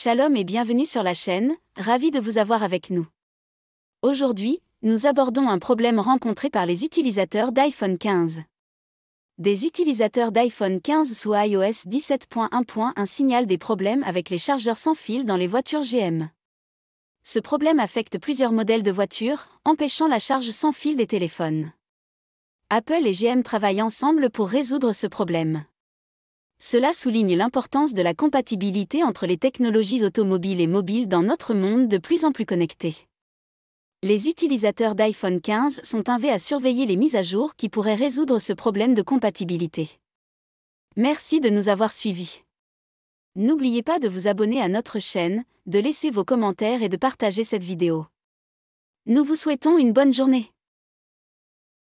Shalom et bienvenue sur la chaîne, ravi de vous avoir avec nous. Aujourd'hui, nous abordons un problème rencontré par les utilisateurs d'iPhone 15. Des utilisateurs d'iPhone 15 sous iOS 17.1.1 signalent des problèmes avec les chargeurs sans fil dans les voitures GM. Ce problème affecte plusieurs modèles de voitures, empêchant la charge sans fil des téléphones. Apple et GM travaillent ensemble pour résoudre ce problème. Cela souligne l'importance de la compatibilité entre les technologies automobiles et mobiles dans notre monde de plus en plus connecté. Les utilisateurs d'iPhone 15 sont invités à surveiller les mises à jour qui pourraient résoudre ce problème de compatibilité. Merci de nous avoir suivis. N'oubliez pas de vous abonner à notre chaîne, de laisser vos commentaires et de partager cette vidéo. Nous vous souhaitons une bonne journée.